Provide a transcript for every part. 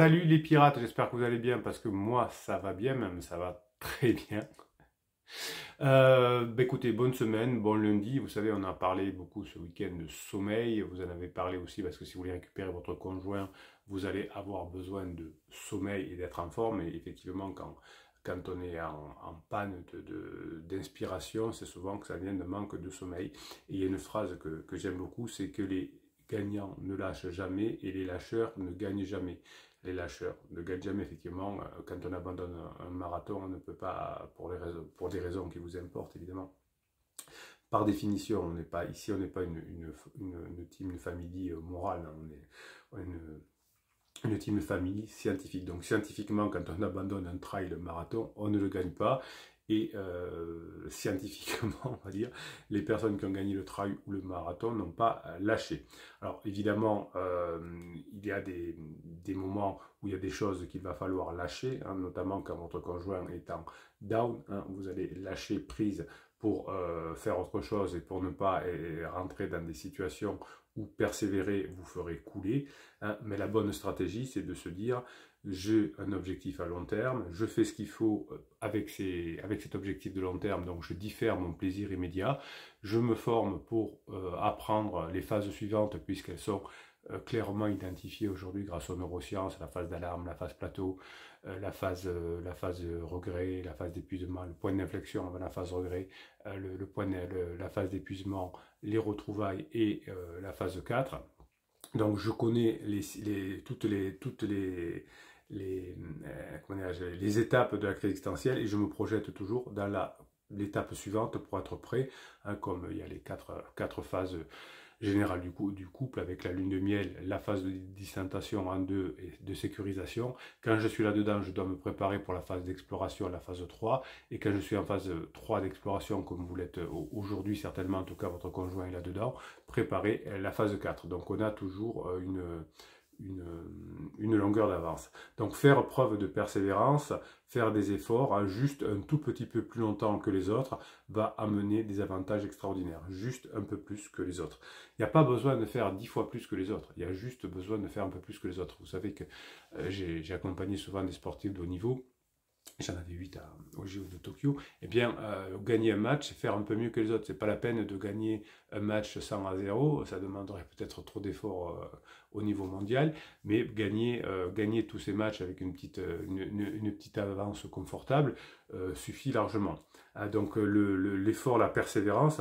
Salut les pirates, j'espère que vous allez bien parce que moi ça va bien, même ça va très bien. Euh, bah écoutez, bonne semaine, bon lundi. Vous savez, on a parlé beaucoup ce week-end de sommeil. Vous en avez parlé aussi parce que si vous voulez récupérer votre conjoint, vous allez avoir besoin de sommeil et d'être en forme. Et effectivement, quand, on est en, panne d'inspiration, de, d'inspiration, c'est souvent que ça vient de manque de sommeil. Et il y a une phrase que j'aime beaucoup, c'est que les gagnants ne lâchent jamais et les lâcheurs ne gagnent jamais les lâcheurs. gagnent jamais, effectivement, euh, quand on abandonne un marathon, on ne peut pas, pour, des raisons qui vous importent évidemment, par définition, on n'est pas ici, on n'est pas une, team de famille euh, morale, hein, on est une, team de famille scientifique. Donc scientifiquement, quand on abandonne un trail marathon, on ne le gagne pas. Et euh, scientifiquement, on va dire, les personnes qui ont gagné le trail ou le marathon n'ont pas euh, lâché. Alors évidemment, euh, il y a des, moments où il y a des choses qu'il va falloir lâcher, hein, notamment quand votre conjoint est en down, hein, vous allez lâcher prise pour faire autre chose et pour ne pas rentrer dans des situations où persévérer vous ferez couler. Hein. Mais la bonne stratégie, c'est de se dire, j'ai un objectif à long terme, je fais ce qu'il faut euh, avec, ces, avec, cet objectif de long terme, donc je diffère mon plaisir immédiat, je me forme pour euh, apprendre les phases suivantes puisqu'elles sont euh, clairement identifiées aujourd'hui grâce aux neurosciences, la phase d'alarme, la phase plateau, la, phase, la phase regret, la phase d'épuisement, le point d'inflexion avant la phase regret, le, point, la phase d'épuisement, les retrouvailles et la phase 4. Donc je connais les, toutes les, toutes les, les, euh, les étapes de la crise existentielle et je me projette toujours dans la l'étape suivante pour être prêt, hein, comme il y a les quatre, quatre phases générales du, du, couple avec la lune de miel, la phase de dissentation en deux et de sécurisation. Quand je suis là-dedans, je dois me préparer pour la phase d'exploration, la phase 3. Et quand je suis en phase 3 d'exploration, comme vous l'êtes aujourd'hui certainement, en tout cas votre conjoint est là-dedans, préparer la phase 4. Donc on a toujours euh, une une, longueur d'avance. Donc faire preuve de persévérance, faire des efforts, hein, juste un tout petit peu plus longtemps que les autres, va amener des avantages extraordinaires, juste un peu plus que les autres. Il n'y a pas besoin de faire dix fois plus que les autres, il y a juste besoin de faire un peu plus que les autres. Vous savez que euh, j'ai accompagné souvent des sportifs de haut niveau, j'en avais 8 au JO de Tokyo, eh bien, euh, gagner un match, c'est faire un peu mieux que les autres. Ce n'est pas la peine de gagner un match 100 à 0, ça demanderait peut-être trop d'efforts euh, au niveau mondial, mais euh, gagner, tous ces matchs avec une petite, avance confortable suffit largement. Hein, donc l'effort, la persévérance,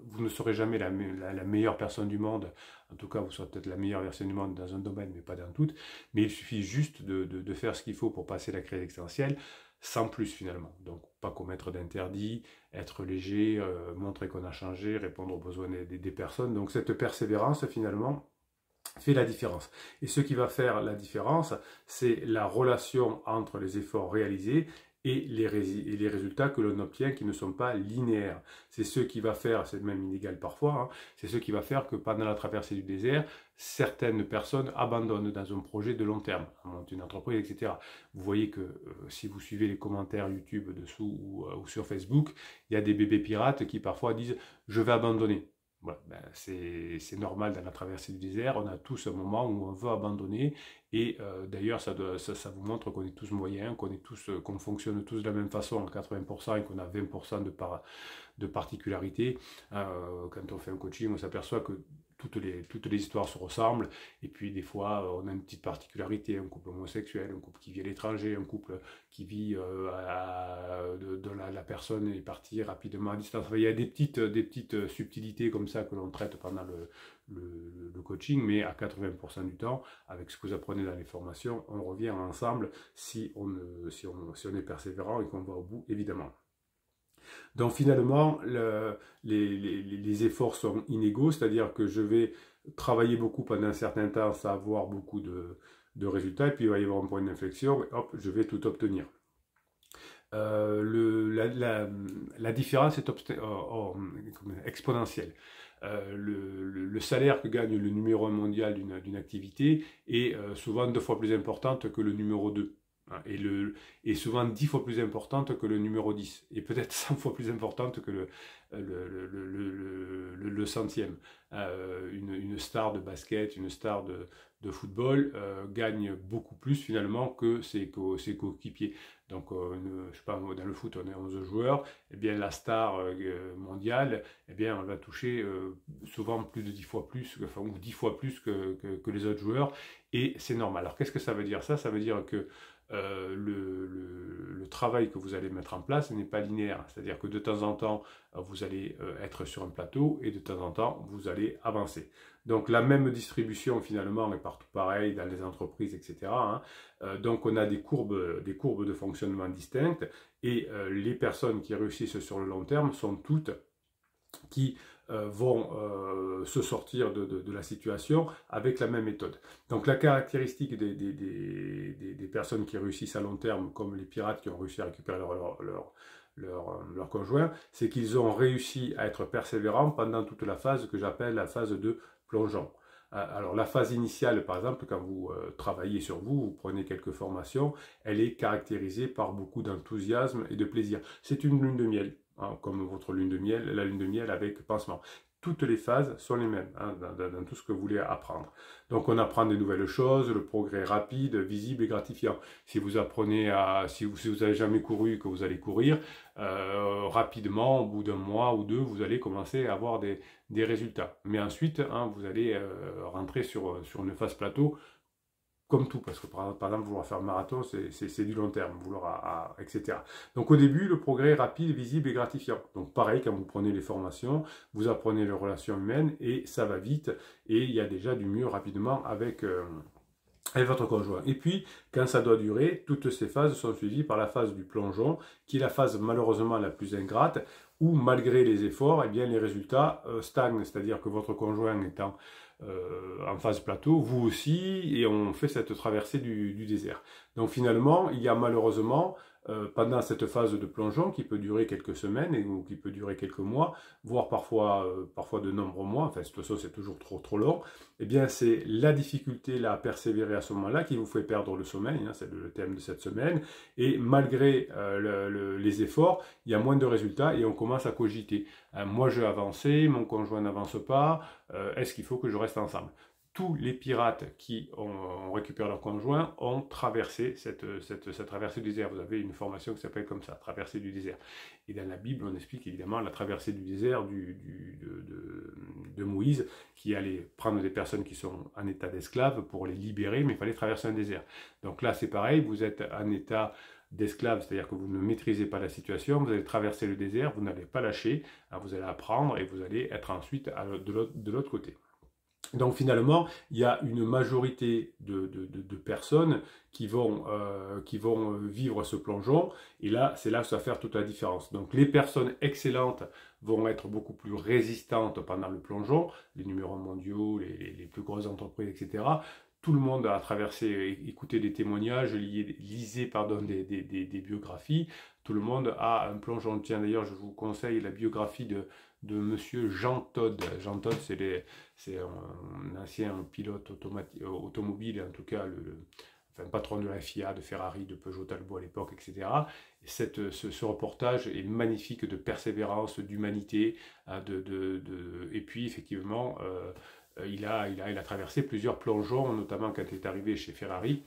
vous ne serez jamais la meilleure personne du monde en tout cas, vous serez peut-être la meilleure version du monde dans un domaine, mais pas dans tout. Mais il suffit juste de, faire ce qu'il faut pour passer la crise existentielle, sans plus finalement. Donc, pas commettre d'interdits, être léger, euh, montrer qu'on a changé, répondre aux besoins des personnes. Donc, cette persévérance, finalement, fait la différence. Et ce qui va faire la différence, c'est la relation entre les efforts réalisés et les, résultats que l'on obtient qui ne sont pas linéaires. C'est ce qui va faire, c'est même inégal parfois, hein, c'est ce qui va faire que pendant la traversée du désert, certaines personnes abandonnent dans un projet de long terme, montent une entreprise, etc. Vous voyez que euh, si vous suivez les commentaires YouTube dessous euh, ou sur Facebook, il y a des bébés pirates qui parfois disent « je vais abandonner ». Ben, c'est normal dans la traversée du désert, on a tous un moment où on veut abandonner, et euh, d'ailleurs ça, vous montre qu'on est tous moyens, qu'on euh, qu'on fonctionne tous de la même façon en 80% et qu'on a 20% de, par, de particularités. Euh, quand on fait un coaching, on s'aperçoit que toutes les, toutes les histoires se ressemblent. Et puis des fois, euh, on a une petite particularité, un couple homosexuel, un couple qui vit à l'étranger, un couple qui vit euh, de, la, la, personne est partie rapidement à distance. il y a des petites, des petites subtilités comme ça que l'on traite pendant le, coaching, mais à 80% du temps, avec ce que vous apprenez dans les formations, on revient ensemble si on, si si on est persévérant et qu'on va au bout, évidemment. Donc finalement, les, efforts sont inégaux, c'est-à-dire que je vais travailler beaucoup pendant un certain temps, sans avoir beaucoup de, résultats, et puis il va y avoir un point d'inflexion, et hop, je vais tout obtenir. Euh, la, différence est euh, oh, exponentielle. Euh, le, salaire que gagne le numéro 1 mondial d'une activité est souvent deux fois plus importante que le numéro 2. Et, souvent 10 fois plus importante que le numéro 10, et peut-être 100 fois plus importante que le, euh, le, le, centième. Euh, une, star de basket, une star de, football euh, gagne beaucoup plus finalement que ses, ses coéquipiers. Donc, je ne sais pas, dans le foot, on est 11 joueurs, et eh bien la star mondiale, et eh bien on va toucher souvent plus de 10 fois plus, enfin, ou 10 fois plus que, les autres joueurs, et c'est normal. Alors, qu'est-ce que ça veut dire ça Ça veut dire que le, le, travail que vous allez mettre en place n'est pas linéaire. C'est-à-dire que de temps en temps, euh, vous allez euh, être sur un plateau et de temps en temps, vous allez avancer. Donc la même distribution finalement est partout pareil dans les entreprises, etc. Hein. Euh, donc on a des courbes, des courbes de fonctionnement distinctes et les personnes qui réussissent sur le long terme sont toutes qui vont se sortir de, la situation avec la même méthode. Donc la caractéristique des, personnes qui réussissent à long terme, comme les pirates qui ont réussi à récupérer leur, euh, leur conjoint c'est qu'ils ont réussi à être persévérants pendant toute la phase que j'appelle la phase de plongeon. Euh, alors la phase initiale, par exemple, quand vous euh, travaillez sur vous, vous prenez quelques formations, elle est caractérisée par beaucoup d'enthousiasme et de plaisir. C'est une lune de miel, hein, comme votre lune de miel, la lune de miel avec pansement toutes les phases sont les mêmes hein, dans, tout ce que vous voulez apprendre. Donc on apprend des nouvelles choses, le progrès rapide, visible et gratifiant. Si vous apprenez à, si vous, avez jamais couru, que vous allez courir, euh, rapidement, au bout d'un mois ou deux, vous allez commencer à avoir des, résultats. Mais ensuite, hein, vous allez euh, rentrer sur, sur une phase plateau comme tout, parce que par, exemple, vouloir faire un marathon, c'est du long terme, vouloir, à, etc. Donc au début, le progrès rapide, visible et gratifiant. Donc pareil, quand vous prenez les formations, vous apprenez les relations humaines et ça va vite et il y a déjà du mieux rapidement avec... Euh, avec votre conjoint. Et puis, quand ça doit durer, toutes ces phases sont suivies par la phase du plongeon, qui est la phase malheureusement la plus ingrate, où malgré les efforts, et eh bien, les résultats euh, stagnent, c'est-à-dire que votre conjoint étant euh, en phase plateau, vous aussi, et on fait cette traversée du désert. Donc finalement, il y a malheureusement euh, pendant cette phase de plongeon qui peut durer quelques semaines ou qui peut durer quelques mois, voire parfois, euh, de nombreux mois, enfin de toute façon c'est toujours trop trop long, eh bien c'est la difficulté à persévérer à ce moment-là qui vous fait perdre le sommeil, hein, c'est le thème de cette semaine, et malgré euh, les efforts, il y a moins de résultats et on commence à cogiter. moi je vais avancer, mon conjoint n'avance pas, est-ce qu'il faut que je reste ensemble tous les pirates qui ont, récupéré leur conjoint ont traversé cette, traversée du désert. Vous avez une formation qui s'appelle comme ça, traversée du désert. Et dans la Bible, on explique évidemment la traversée du désert de, Moïse, qui allait prendre des personnes qui sont en état d'esclave pour les libérer, mais il fallait traverser un désert. Donc là, c'est pareil, vous êtes en état d'esclave, c'est-à-dire que vous ne maîtrisez pas la situation, vous allez traverser le désert, vous n'allez pas lâcher, hein, vous allez apprendre et vous allez être ensuite de l'autre côté. Donc finalement, il y a une majorité de, personnes qui vont, euh, euh, vivre ce plongeon. Et là, c'est là que ça va faire toute la différence. Donc les personnes excellentes vont être beaucoup plus résistantes pendant le plongeon, les numéros mondiaux, les plus grosses entreprises, etc., tout le monde a traversé, écouté des témoignages, lisé pardon, des, biographies. Tout le monde a un plongeon. Tiens, d'ailleurs, je vous conseille la biographie de, de monsieur Jean Todd. Jean Todd, c'est un ancien pilote automobile, en tout cas le, patron de la FIA, de Ferrari, de Peugeot Talbot à l'époque, etc. cette, ce, reportage est magnifique de persévérance, d'humanité, euh, de, et puis effectivement euh, euh, il, a, il, a, il a traversé plusieurs plongeons, notamment quand il est arrivé chez Ferrari,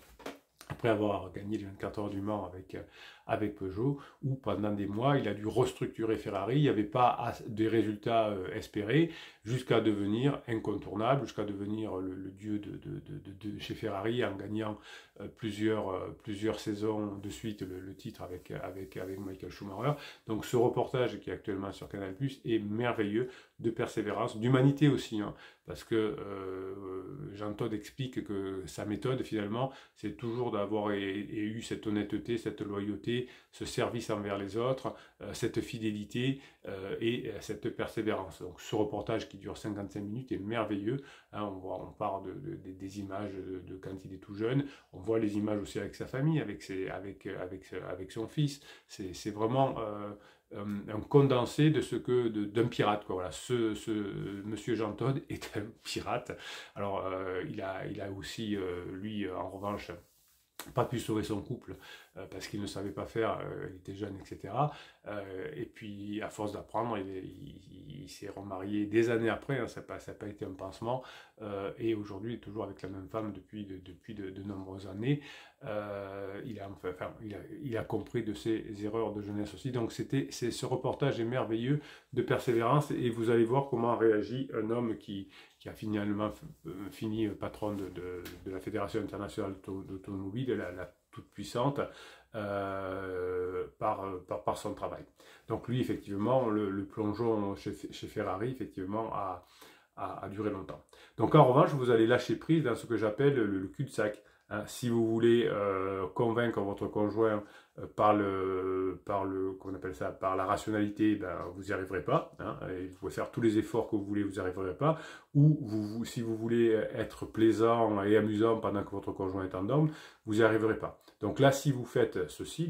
après avoir gagné les 24 heures du Mans avec, euh, avec Peugeot, où pendant des mois, il a dû restructurer Ferrari, il n'y avait pas des résultats euh, espérés, jusqu'à devenir incontournable, jusqu'à devenir le, dieu de, chez Ferrari en gagnant euh, plusieurs, euh, plusieurs saisons de suite le, titre avec, avec, avec Michael Schumacher. Donc ce reportage qui est actuellement sur Canal ⁇ Plus est merveilleux de persévérance, d'humanité aussi, hein, parce que Jean Todd explique que sa méthode, finalement, c'est toujours d'avoir eu cette honnêteté, cette loyauté, ce service envers les autres, euh, cette fidélité euh, et euh, cette persévérance. Donc ce reportage qui dure 55 minutes est merveilleux. Hein. on, voit, on part de, des images de, quand il est tout jeune, on voit les images aussi avec sa famille, avec, ses, avec, avec, avec son fils. C'est vraiment... un condensé de ce que d'un pirate voilà ce, ce monsieur Jean Todd est un pirate alors il a il a aussi lui en revanche pas pu sauver son couple euh, parce qu'il ne savait pas faire, euh, il était jeune, etc. Euh, et puis, à force d'apprendre, il, s'est remarié des années après, hein, ça n'a pas, été un pansement, et aujourd'hui, il est toujours avec la même femme depuis de, depuis nombreuses années. il, a, compris de ses erreurs de jeunesse aussi. Donc, c'était ce reportage est merveilleux de persévérance, et vous allez voir comment réagit un homme qui, qui a finalement euh, fini patron de, la Fédération internationale d'automobile, la, la toute puissante, euh, par, par, son travail. Donc lui, effectivement, le, plongeon chez, Ferrari, effectivement, a, a, duré longtemps. Donc en revanche, vous allez lâcher prise dans ce que j'appelle le, cul-de-sac. Hein. si vous voulez euh, convaincre votre conjoint euh, par le, par le, qu'on appelle ça, par la rationalité, ben, vous y arriverez pas. Hein, et vous pouvez faire tous les efforts que vous voulez, vous n'y arriverez pas. Ou vous, si vous voulez être plaisant et amusant pendant que votre conjoint est en dorme, vous n'y arriverez pas. Donc là, si vous faites ceci,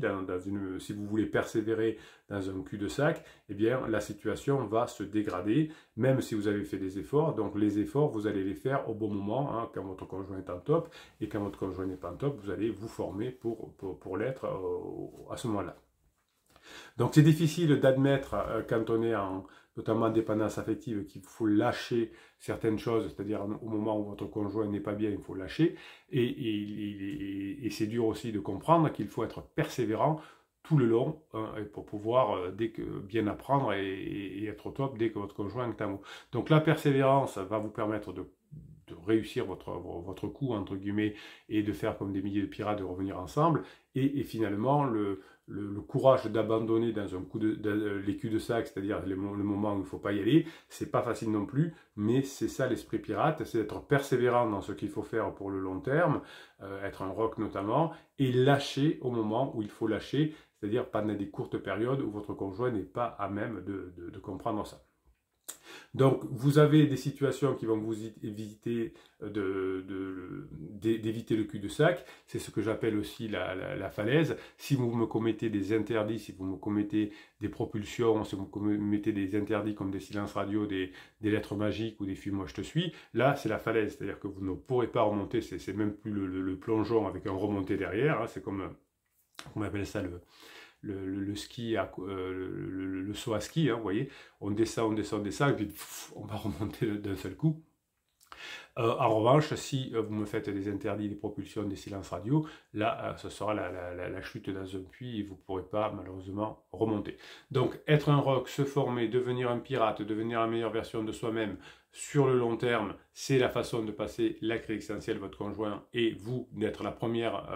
si vous voulez persévérer dans un cul-de-sac, eh bien, la situation va se dégrader, même si vous avez fait des efforts. Donc les efforts, vous allez les faire au bon moment, hein, quand votre conjoint est en top, et quand votre conjoint n'est pas en top, vous allez vous former pour, pour, l'être euh, à ce moment-là. Donc c'est difficile d'admettre euh, quand on est en notamment dépendance affective, qu'il faut lâcher certaines choses, c'est-à-dire au moment où votre conjoint n'est pas bien, il faut lâcher. Et, c'est dur aussi de comprendre qu'il faut être persévérant tout le long hein, pour pouvoir euh, bien apprendre et, être au top dès que votre conjoint est à vous. Donc la persévérance va vous permettre de réussir votre, votre coup, entre guillemets, et de faire comme des milliers de pirates, de revenir ensemble. Et, finalement, le, le, courage d'abandonner dans un coup de, de sac, c'est-à-dire le, moment où il ne faut pas y aller, c'est pas facile non plus, mais c'est ça l'esprit pirate, c'est d'être persévérant dans ce qu'il faut faire pour le long terme, euh, être un rock notamment, et lâcher au moment où il faut lâcher, c'est-à-dire pendant des courtes périodes où votre conjoint n'est pas à même de comprendre ça. Donc, vous avez des situations qui vont vous éviter euh, d'éviter le cul-de-sac. C'est ce que j'appelle aussi la, falaise. Si vous me commettez des interdits, si vous me commettez des propulsions, si vous me commettez des interdits comme des silences radio, des, lettres magiques ou des films Moi je te suis, là, c'est la falaise. C'est-à-dire que vous ne pourrez pas remonter. C'est même plus le, plongeon avec un remonté derrière. Hein. C'est comme, euh, on appelle ça le le, ski, à, euh, le, saut à ski, hein, vous voyez, on descend, on descend, on descend, et puis on va remonter d'un seul coup. Euh, en revanche, si euh, vous me faites des interdits, des propulsions, des silences radio, là, euh, ce sera la, chute dans un puits et vous ne pourrez pas malheureusement remonter. Donc, être un rock, se former, devenir un pirate, devenir la meilleure version de soi-même, sur le long terme, c'est la façon de passer la crise essentielle, votre conjoint et vous d'être la première,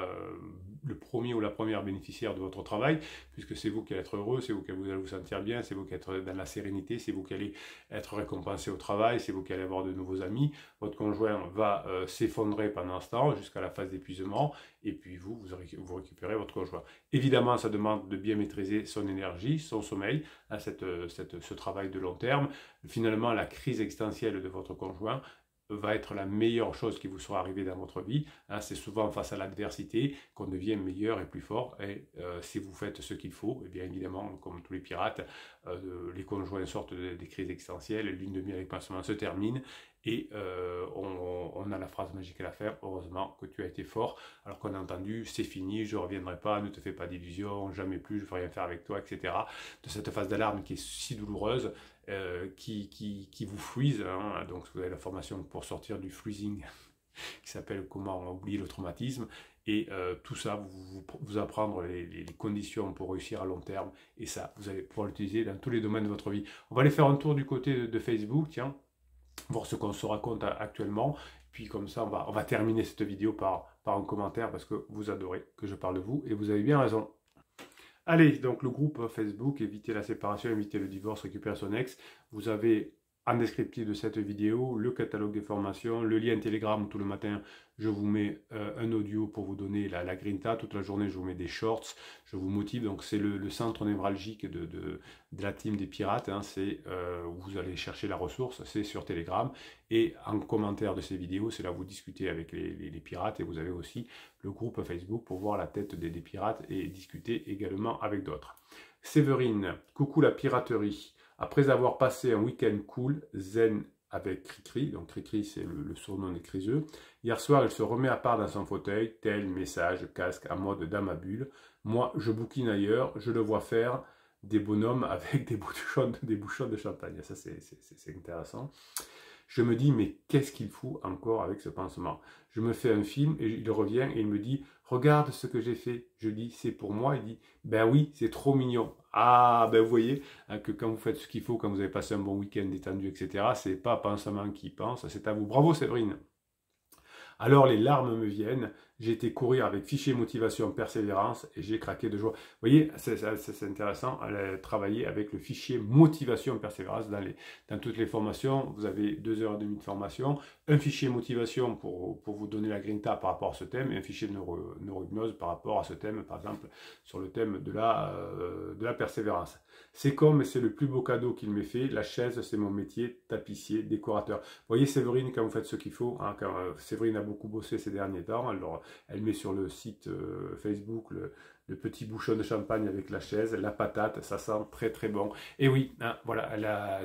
le premier ou la première bénéficiaire de votre travail, puisque c'est vous qui allez être heureux, c'est vous qui allez vous sentir bien, c'est vous qui allez être dans la sérénité, c'est vous qui allez être récompensé au travail, c'est vous qui allez avoir de nouveaux amis. Votre va euh, s'effondrer pendant ce temps jusqu'à la phase d'épuisement, et puis vous, vous, vous, récupérez votre conjoint. Évidemment, ça demande de bien maîtriser son énergie, son sommeil, à euh, cette, ce travail de long terme. Finalement, la crise existentielle de votre conjoint va être la meilleure chose qui vous sera arrivée dans votre vie. Hein. c'est souvent face à l'adversité qu'on devient meilleur et plus fort. Et euh, si vous faites ce qu'il faut, et eh bien évidemment, comme tous les pirates, euh, les conjoints sortent des crises existentielles, l'une de mes avec se termine, et euh, on, a la phrase magique à la faire heureusement que tu as été fort, alors qu'on a entendu, c'est fini, je reviendrai pas, ne te fais pas d'illusions, jamais plus, je ne veux rien faire avec toi, etc. De cette phase d'alarme qui est si douloureuse, euh, qui, qui, vous freeze, hein. donc vous avez la formation pour sortir du freezing qui s'appelle Comment oublier le traumatisme, et euh, tout ça, vous, apprendre les, conditions pour réussir à long terme. Et ça, vous allez pouvoir l'utiliser dans tous les domaines de votre vie. On va aller faire un tour du côté de, Facebook, tiens, voir ce qu'on se raconte euh, actuellement. Puis comme ça, on va, terminer cette vidéo par, par un commentaire parce que vous adorez que je parle de vous et vous avez bien raison. Allez, donc le groupe euh, Facebook, éviter la séparation, éviter le divorce, récupérer son ex. Vous avez en descriptif de cette vidéo le catalogue des formations, le lien Telegram tout le matin je vous mets euh, un audio pour vous donner la, grinta, toute la journée je vous mets des shorts, je vous motive, donc c'est le, centre névralgique de, de, la team des pirates, hein. c'est où euh, vous allez chercher la ressource, c'est sur Telegram, et en commentaire de ces vidéos, c'est là où vous discutez avec les, pirates, et vous avez aussi le groupe Facebook pour voir la tête des, des pirates et discuter également avec d'autres. Séverine, coucou la piraterie après avoir passé un week-end cool, zen avec Cricri, donc Cricri c'est le, surnom des Criseux, hier soir elle se remet à part dans son fauteuil, tel message, casque, à mode dame à bulle. Moi je bouquine ailleurs, je le vois faire des bonhommes avec des bouchons de champagne. Ça c'est intéressant. Je me dis, mais qu'est-ce qu'il faut encore avec ce pansement Je me fais un film et il revient et il me dit, regarde ce que j'ai fait. Je dis, c'est pour moi. Il dit, ben oui, c'est trop mignon. Ah, ben vous voyez hein, que quand vous faites ce qu'il faut, quand vous avez passé un bon week-end détendu, etc., c'est pas pansement qui pense, c'est à vous. Bravo Séverine. Alors les larmes me viennent, j'ai été courir avec fichier motivation persévérance et j'ai craqué de joie. Vous voyez, c'est intéressant à travailler avec le fichier motivation persévérance dans, les, dans toutes les formations. Vous avez deux heures et demie de formation, un fichier motivation pour, pour vous donner la grinta par rapport à ce thème et un fichier neuro, par rapport à ce thème, par exemple, sur le thème de la, euh, de la persévérance. C'est comme, c'est le plus beau cadeau qu'il m'ait fait, la chaise, c'est mon métier, tapissier, décorateur. Vous voyez, Séverine, quand vous faites ce qu'il faut, hein, quand, euh, Séverine a beaucoup bossé ces derniers temps, alors elle met sur le site euh, Facebook le, petit bouchon de champagne avec la chaise, la patate, ça sent très très bon. Et oui, hein, voilà,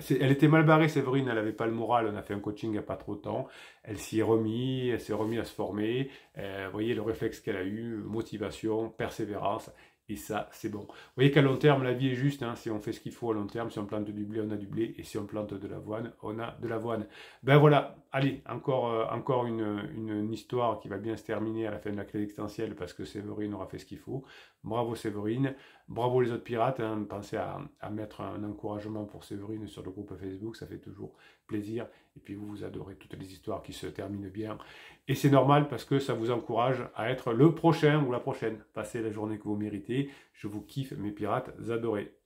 elle, était mal barrée Séverine, elle n'avait pas le moral, on a fait un coaching il n'y a pas trop de temps. Elle s'y est remise, elle s'est remise à se former. Euh, vous voyez le réflexe qu'elle a eu, motivation, persévérance. Et ça, c'est bon. Vous voyez qu'à long terme, la vie est juste. Hein, si on fait ce qu'il faut à long terme, si on plante du blé, on a du blé. Et si on plante de l'avoine, on a de l'avoine. Ben voilà, Allez, encore, euh, encore une, histoire qui va bien se terminer à la fin de la crise existentielle parce que Séverine aura fait ce qu'il faut. Bravo Séverine, bravo les autres pirates. Hein. Pensez à, à, mettre un encouragement pour Séverine sur le groupe Facebook, ça fait toujours plaisir. Et puis vous, vous adorez toutes les histoires qui se terminent bien. Et c'est normal parce que ça vous encourage à être le prochain ou la prochaine. Passez la journée que vous méritez. Je vous kiffe, mes pirates adorés.